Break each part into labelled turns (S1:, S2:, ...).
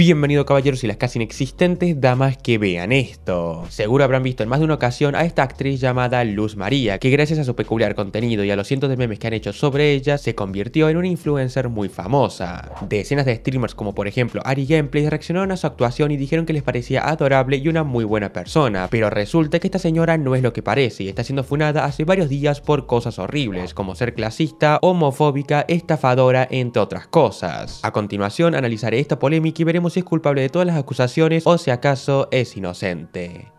S1: Bienvenido caballeros y las casi inexistentes damas que vean esto. Seguro habrán visto en más de una ocasión a esta actriz llamada Luz María, que gracias a su peculiar contenido y a los cientos de memes que han hecho sobre ella, se convirtió en una influencer muy famosa. Decenas de streamers como por ejemplo Ari Gameplay reaccionaron a su actuación y dijeron que les parecía adorable y una muy buena persona, pero resulta que esta señora no es lo que parece y está siendo funada hace varios días por cosas horribles, como ser clasista, homofóbica, estafadora, entre otras cosas. A continuación analizaré esta polémica y veremos si es culpable de todas las acusaciones o si acaso es inocente.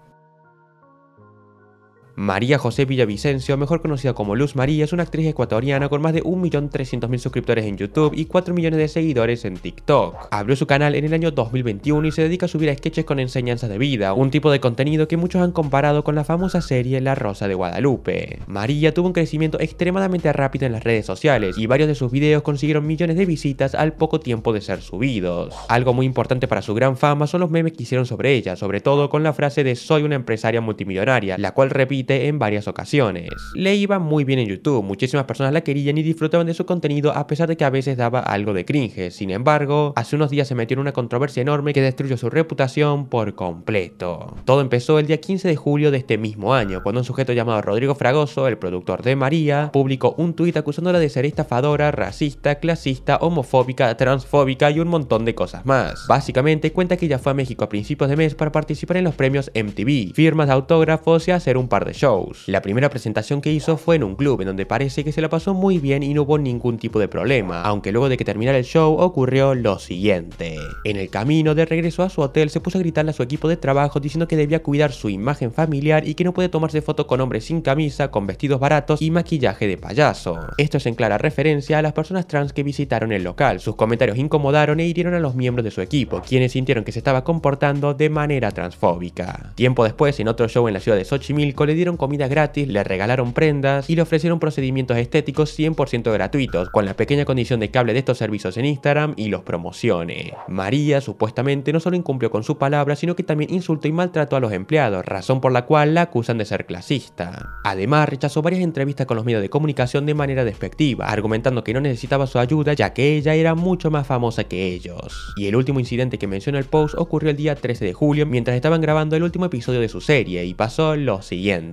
S1: María José Villavicencio, mejor conocida como Luz María, es una actriz ecuatoriana con más de 1.300.000 suscriptores en YouTube y 4 millones de seguidores en TikTok. Abrió su canal en el año 2021 y se dedica a subir sketches con enseñanzas de vida, un tipo de contenido que muchos han comparado con la famosa serie La Rosa de Guadalupe. María tuvo un crecimiento extremadamente rápido en las redes sociales y varios de sus videos consiguieron millones de visitas al poco tiempo de ser subidos. Algo muy importante para su gran fama son los memes que hicieron sobre ella, sobre todo con la frase de soy una empresaria multimillonaria, la cual repite en varias ocasiones. Le iba muy bien en YouTube, muchísimas personas la querían y disfrutaban de su contenido a pesar de que a veces daba algo de cringe. Sin embargo, hace unos días se metió en una controversia enorme que destruyó su reputación por completo. Todo empezó el día 15 de julio de este mismo año, cuando un sujeto llamado Rodrigo Fragoso, el productor de María, publicó un tuit acusándola de ser estafadora, racista, clasista, homofóbica, transfóbica y un montón de cosas más. Básicamente cuenta que ella fue a México a principios de mes para participar en los premios MTV, firmas de autógrafos y hacer un par de shows. La primera presentación que hizo fue en un club, en donde parece que se la pasó muy bien y no hubo ningún tipo de problema, aunque luego de que terminara el show ocurrió lo siguiente. En el camino de regreso a su hotel se puso a gritarle a su equipo de trabajo diciendo que debía cuidar su imagen familiar y que no puede tomarse foto con hombres sin camisa, con vestidos baratos y maquillaje de payaso. Esto es en clara referencia a las personas trans que visitaron el local. Sus comentarios incomodaron e hirieron a los miembros de su equipo, quienes sintieron que se estaba comportando de manera transfóbica. Tiempo después, en otro show en la ciudad de Xochimilco, le dieron comida gratis, le regalaron prendas y le ofrecieron procedimientos estéticos 100% gratuitos, con la pequeña condición de cable de estos servicios en Instagram y los promocione. María supuestamente no solo incumplió con su palabra, sino que también insultó y maltrató a los empleados, razón por la cual la acusan de ser clasista. Además, rechazó varias entrevistas con los medios de comunicación de manera despectiva, argumentando que no necesitaba su ayuda ya que ella era mucho más famosa que ellos. Y el último incidente que menciona el post ocurrió el día 13 de julio mientras estaban grabando el último episodio de su serie y pasó lo siguiente.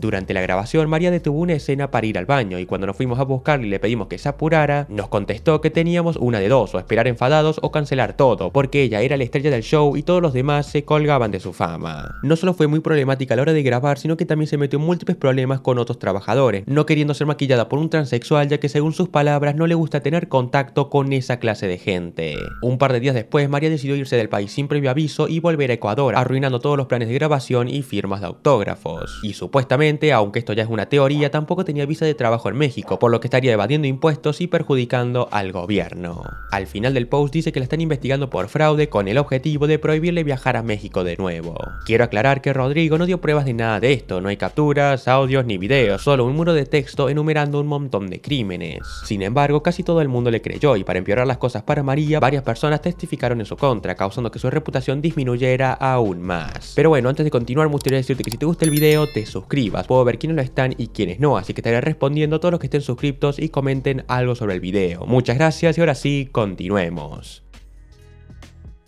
S1: Durante la grabación, María detuvo una escena para ir al baño y cuando nos fuimos a buscarle y le pedimos que se apurara, nos contestó que teníamos una de dos, o esperar enfadados o cancelar todo, porque ella era la estrella del show y todos los demás se colgaban de su fama. No solo fue muy problemática a la hora de grabar, sino que también se metió en múltiples problemas con otros trabajadores, no queriendo ser maquillada por un transexual ya que según sus palabras no le gusta tener contacto con esa clase de gente. Un par de días después, María decidió irse del país sin previo aviso y volver a Ecuador, arruinando todos los planes de grabación y firmas de autógrafos supuestamente, aunque esto ya es una teoría, tampoco tenía visa de trabajo en México, por lo que estaría evadiendo impuestos y perjudicando al gobierno. Al final del post dice que la están investigando por fraude con el objetivo de prohibirle viajar a México de nuevo. Quiero aclarar que Rodrigo no dio pruebas de nada de esto, no hay capturas, audios ni videos, solo un muro de texto enumerando un montón de crímenes. Sin embargo, casi todo el mundo le creyó y para empeorar las cosas para María, varias personas testificaron en su contra, causando que su reputación disminuyera aún más. Pero bueno, antes de continuar me gustaría decirte que si te gusta el video, te suscribas. Puedo ver quiénes lo están y quiénes no, así que estaré respondiendo a todos los que estén suscriptos y comenten algo sobre el video. Muchas gracias y ahora sí, continuemos.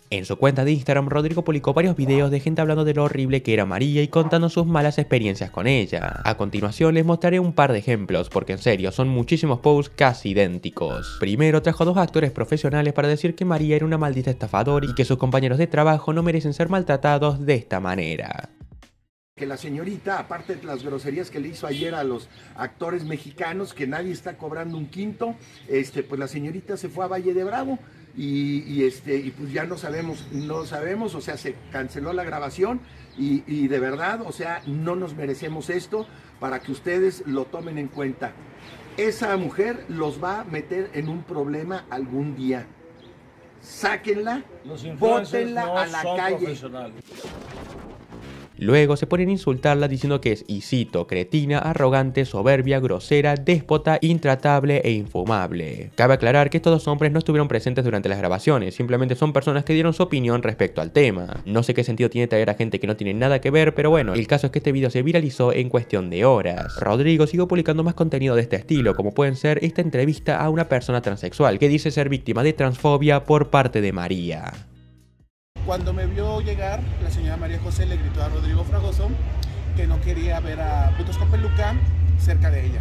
S1: En su cuenta de Instagram, Rodrigo publicó varios videos de gente hablando de lo horrible que era María y contando sus malas experiencias con ella. A continuación les mostraré un par de ejemplos, porque en serio, son muchísimos posts casi idénticos. Primero trajo dos actores profesionales para decir que María era una maldita estafadora y que sus compañeros de trabajo no merecen ser maltratados de esta manera que la señorita, aparte de las groserías que le hizo ayer a los actores mexicanos, que nadie está cobrando un quinto, este, pues la señorita se fue a Valle de Bravo y, este, pues ya no sabemos, no sabemos, o sea, se canceló la grabación y, de verdad, o sea, no nos merecemos esto para que ustedes lo tomen en cuenta. Esa mujer los va a meter en un problema algún día. Sáquenla, bótenla a la calle. Luego se ponen a insultarla diciendo que es, isito, cretina, arrogante, soberbia, grosera, déspota, intratable e infumable. Cabe aclarar que estos dos hombres no estuvieron presentes durante las grabaciones, simplemente son personas que dieron su opinión respecto al tema. No sé qué sentido tiene traer a gente que no tiene nada que ver, pero bueno, el caso es que este video se viralizó en cuestión de horas. Rodrigo siguió publicando más contenido de este estilo, como pueden ser esta entrevista a una persona transexual que dice ser víctima de transfobia por parte de María. Cuando me vio llegar, la señora María José le gritó a Rodrigo Fragoso que no quería ver a Putos con Peluca cerca de ella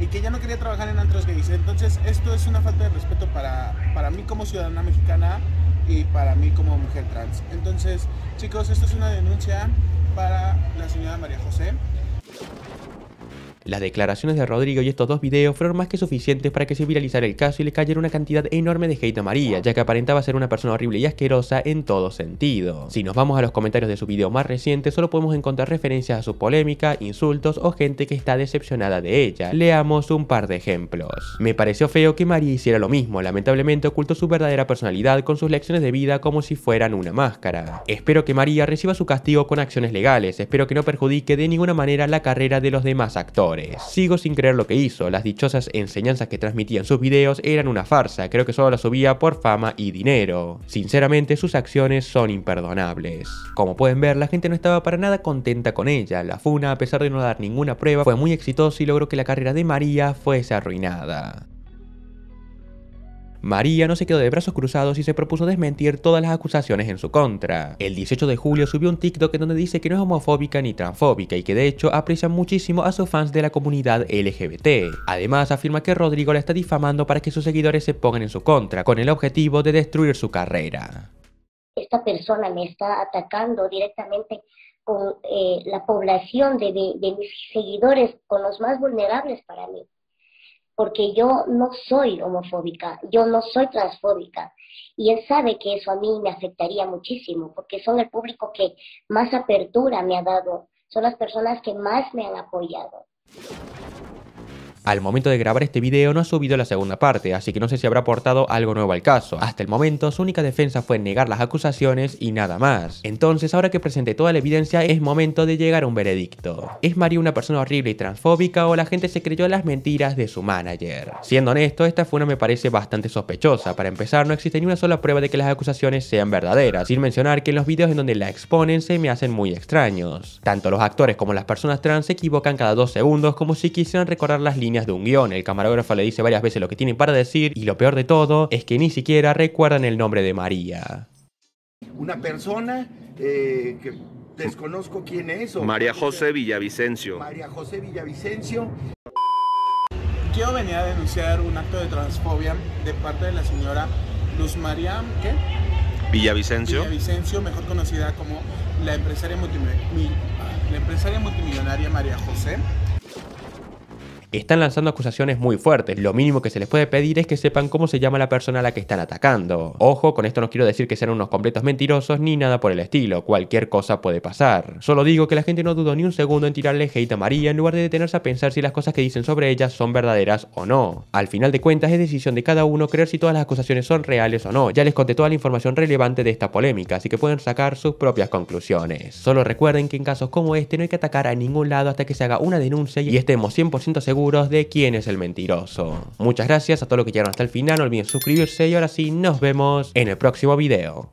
S1: y que ella no quería trabajar en antros gays. Entonces, esto es una falta de respeto para, para mí como ciudadana mexicana y para mí como mujer trans. Entonces, chicos, esto es una denuncia para la señora María José. Las declaraciones de Rodrigo y estos dos videos fueron más que suficientes para que se viralizara el caso y le cayera una cantidad enorme de hate a María, ya que aparentaba ser una persona horrible y asquerosa en todo sentido. Si nos vamos a los comentarios de su video más reciente, solo podemos encontrar referencias a su polémica, insultos o gente que está decepcionada de ella. Leamos un par de ejemplos. Me pareció feo que María hiciera lo mismo, lamentablemente ocultó su verdadera personalidad con sus lecciones de vida como si fueran una máscara. Espero que María reciba su castigo con acciones legales, espero que no perjudique de ninguna manera la carrera de los demás actores. Sigo sin creer lo que hizo, las dichosas enseñanzas que transmitían sus videos eran una farsa, creo que solo las subía por fama y dinero. Sinceramente, sus acciones son imperdonables. Como pueden ver, la gente no estaba para nada contenta con ella, la funa, a pesar de no dar ninguna prueba, fue muy exitosa y logró que la carrera de María fuese arruinada. María no se quedó de brazos cruzados y se propuso desmentir todas las acusaciones en su contra. El 18 de julio subió un TikTok en donde dice que no es homofóbica ni transfóbica y que de hecho aprecia muchísimo a sus fans de la comunidad LGBT. Además afirma que Rodrigo la está difamando para que sus seguidores se pongan en su contra, con el objetivo de destruir su carrera. Esta persona me está atacando directamente con eh, la población de mis seguidores, con los más vulnerables para mí porque yo no soy homofóbica, yo no soy transfóbica. Y él sabe que eso a mí me afectaría muchísimo, porque son el público que más apertura me ha dado, son las personas que más me han apoyado. Al momento de grabar este video no ha subido la segunda parte, así que no sé si habrá aportado algo nuevo al caso. Hasta el momento su única defensa fue negar las acusaciones y nada más. Entonces ahora que presenté toda la evidencia es momento de llegar a un veredicto. ¿Es Mario una persona horrible y transfóbica o la gente se creyó las mentiras de su manager? Siendo honesto, esta funa me parece bastante sospechosa. Para empezar, no existe ni una sola prueba de que las acusaciones sean verdaderas, sin mencionar que en los videos en donde la exponen se me hacen muy extraños. Tanto los actores como las personas trans se equivocan cada dos segundos como si quisieran recordar las líneas de un guión. El camarógrafo le dice varias veces lo que tienen para decir y lo peor de todo es que ni siquiera recuerdan el nombre de María. Una persona eh, que desconozco quién es. O María José Villavicencio. María José Villavicencio. Yo venía a denunciar un acto de transfobia de parte de la señora Luz María, ¿qué? Villavicencio. Villavicencio, mejor conocida como la empresaria, la empresaria multimillonaria María José, están lanzando acusaciones muy fuertes. Lo mínimo que se les puede pedir es que sepan cómo se llama la persona a la que están atacando. Ojo, con esto no quiero decir que sean unos completos mentirosos ni nada por el estilo, cualquier cosa puede pasar. Solo digo que la gente no dudó ni un segundo en tirarle hate a María en lugar de detenerse a pensar si las cosas que dicen sobre ella son verdaderas o no. Al final de cuentas es decisión de cada uno creer si todas las acusaciones son reales o no. Ya les conté toda la información relevante de esta polémica, así que pueden sacar sus propias conclusiones. Solo recuerden que en casos como este no hay que atacar a ningún lado hasta que se haga una denuncia y estemos 100% seguros de quién es el mentiroso. Muchas gracias a todos los que llegaron hasta el final, no olviden suscribirse y ahora sí, nos vemos en el próximo video.